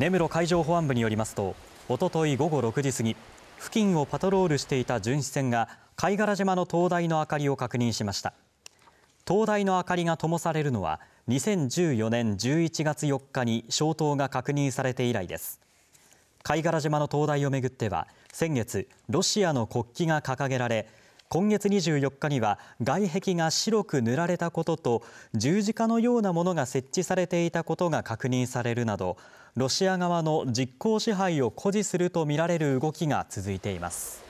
根室海上保安部によりますとおととい午後6時過ぎ付近をパトロールしていた巡視船が貝殻島の灯台の明かりを確認しました灯台の明かりが灯されるのは2014年11月4日に消灯が確認されて以来です貝殻島の灯台をめぐっては先月ロシアの国旗が掲げられ今月24日には外壁が白く塗られたことと十字架のようなものが設置されていたことが確認されるなどロシア側の実効支配を誇示するとみられる動きが続いています。